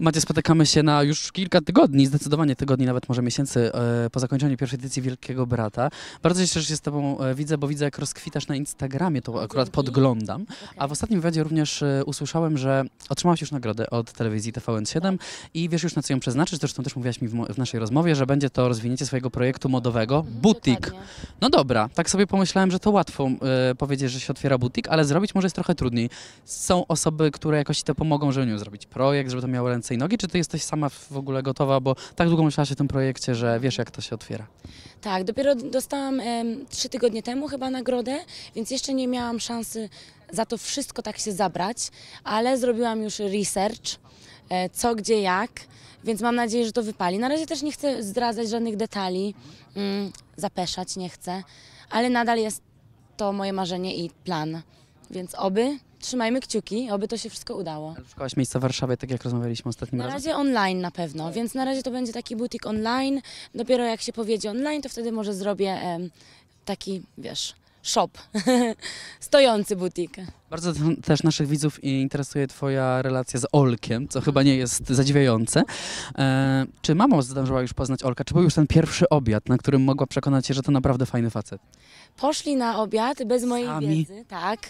Macie, spotykamy się na już kilka tygodni, zdecydowanie tygodni, nawet może miesięcy e, po zakończeniu pierwszej edycji Wielkiego Brata. Bardzo się cieszę, że się z Tobą e, widzę, bo widzę, jak rozkwitasz na Instagramie, to akurat podglądam. A w ostatnim wywiadzie również e, usłyszałem, że otrzymałaś już nagrodę od telewizji TVN7 tak. i wiesz już, na co ją przeznaczyć. Zresztą też mówiłaś mi w, naszej rozmowie, że będzie to rozwinięcie swojego projektu modowego, mhm, butik. No dobra, tak sobie pomyślałem, że to łatwo powiedzieć, że się otwiera butik, ale zrobić może jest trochę trudniej. Są osoby, które jakoś to pomogą, żeby nie zrobić projekt, żeby to miało ręce więcej nogi, czy ty jesteś sama w ogóle gotowa, bo tak długo myślałaś o tym projekcie, że wiesz jak to się otwiera? Tak, dopiero dostałam trzy tygodnie temu chyba nagrodę, więc jeszcze nie miałam szansy za to wszystko tak się zabrać, ale zrobiłam już research, e, co, gdzie, jak, więc mam nadzieję, że to wypali. Na razie też nie chcę zdradzać żadnych detali, mm, zapeszać nie chcę, ale nadal jest to moje marzenie i plan, więc oby trzymajmy kciuki, oby to się wszystko udało. szukałaś miejsca w Warszawie, tak jak rozmawialiśmy ostatnim razem? Na razie online na pewno, więc na razie to będzie taki butik online. Dopiero jak się powiedzie online, to wtedy może zrobię em, taki, wiesz, shop, stojący butik. Bardzo też naszych widzów interesuje Twoja relacja z Olkiem, co chyba nie jest zadziwiające. E, czy mama zdążyła już poznać Olka? Czy był już ten pierwszy obiad, na którym mogła przekonać się, że to naprawdę fajny facet? Poszli na obiad bez mojej Sami. wiedzy, tak.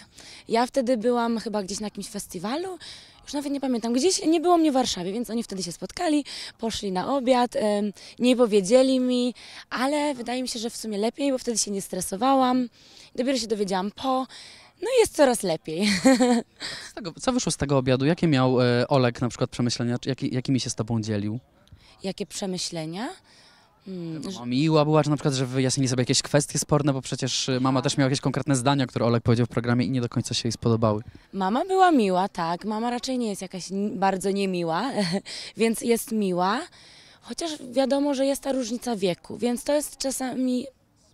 Ja wtedy byłam chyba gdzieś na jakimś festiwalu już nawet nie pamiętam, gdzieś nie było mnie w Warszawie, więc oni wtedy się spotkali, poszli na obiad, nie powiedzieli mi, ale wydaje mi się, że w sumie lepiej, bo wtedy się nie stresowałam. Dopiero się dowiedziałam po. No jest coraz lepiej. Tego, co wyszło z tego obiadu? Jakie miał e, Olek na przykład przemyślenia? Jaki, jakimi się z tobą dzielił? Jakie przemyślenia? Hmm. Miła była, że na przykład, że wyjaśnili sobie jakieś kwestie sporne, bo przecież y, mama też miała jakieś konkretne zdania, które Olek powiedział w programie i nie do końca się jej spodobały. Mama była miła, tak. Mama raczej nie jest jakaś bardzo niemiła, więc jest miła. Chociaż wiadomo, że jest ta różnica wieku, więc to jest czasami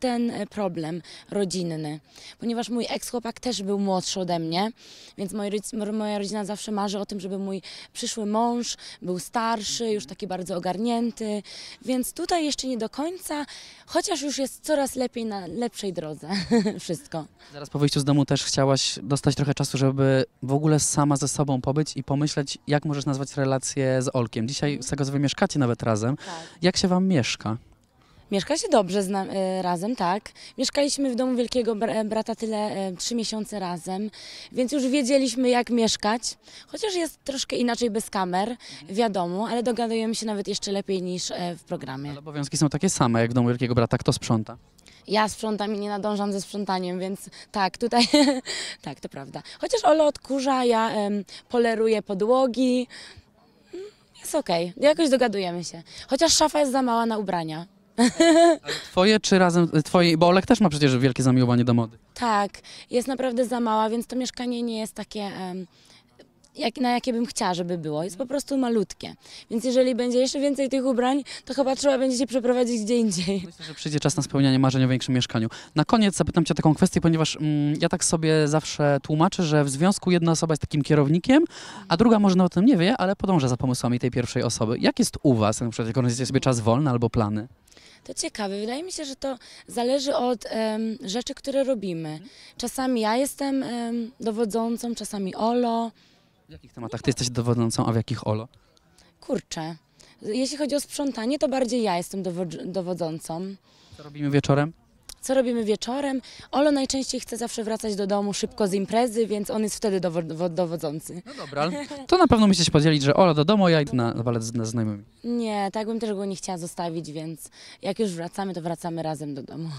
ten e, problem rodzinny, ponieważ mój ex-chłopak też był młodszy ode mnie, więc moja rodzina zawsze marzy o tym, żeby mój przyszły mąż był starszy, już taki bardzo ogarnięty, więc tutaj jeszcze nie do końca, chociaż już jest coraz lepiej na lepszej drodze wszystko. Zaraz po wyjściu z domu też chciałaś dostać trochę czasu, żeby w ogóle sama ze sobą pobyć i pomyśleć, jak możesz nazwać relację z Olkiem. Dzisiaj z tego, co wy mieszkacie nawet razem. Tak. Jak się wam mieszka? Mieszka się dobrze nam, e, razem, tak. Mieszkaliśmy w domu wielkiego e, brata tyle e, trzy miesiące razem, więc już wiedzieliśmy jak mieszkać, chociaż jest troszkę inaczej bez kamer, wiadomo, ale dogadujemy się nawet jeszcze lepiej niż w programie. Ale obowiązki są takie same jak w domu wielkiego brata, kto sprząta? Ja sprzątam i nie nadążam ze sprzątaniem, więc tak, tutaj, tak, to prawda. Chociaż Olo odkurza, ja em, poleruję podłogi, mm, jest okej, okay. jakoś dogadujemy się. Chociaż szafa jest za mała na ubrania, twoje czy razem twoje, bo Olek też ma przecież wielkie zamiłowanie do mody. Tak, jest naprawdę za mała, więc to mieszkanie nie jest takie... jak, na jakie bym chciała, żeby było. Jest po prostu malutkie. Więc jeżeli będzie jeszcze więcej tych ubrań, to chyba trzeba będzie się przeprowadzić gdzie indziej. Myślę, że przyjdzie czas na spełnianie marzeń o większym mieszkaniu. Na koniec zapytam Cię o taką kwestię, ponieważ mm, ja tak sobie zawsze tłumaczę, że w związku jedna osoba jest takim kierownikiem, a druga może no o tym nie wie, ale podąża za pomysłami tej pierwszej osoby. Jak jest u Was, na przykład jak organizujecie sobie czas wolny albo plany? To ciekawe. Wydaje mi się, że to zależy od rzeczy, które robimy. Czasami ja jestem dowodzącą, czasami Olo. W jakich tematach ty jesteś dowodzącą, a w jakich Olo? Kurczę. Jeśli chodzi o sprzątanie, to bardziej ja jestem dowodzącą. Co robimy wieczorem? co robimy wieczorem. Olo najczęściej chce zawsze wracać do domu szybko z imprezy, więc on jest wtedy dowodzący. No dobra, to na pewno musicie się podzielić, że Olo do domu, ja idę na balet z, znajomymi. Nie, tak bym też go nie chciała zostawić, więc jak już wracamy, to wracamy razem do domu.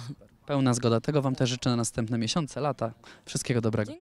Pełna zgoda. Tego Wam też życzę na następne miesiące, lata. Wszystkiego dobrego.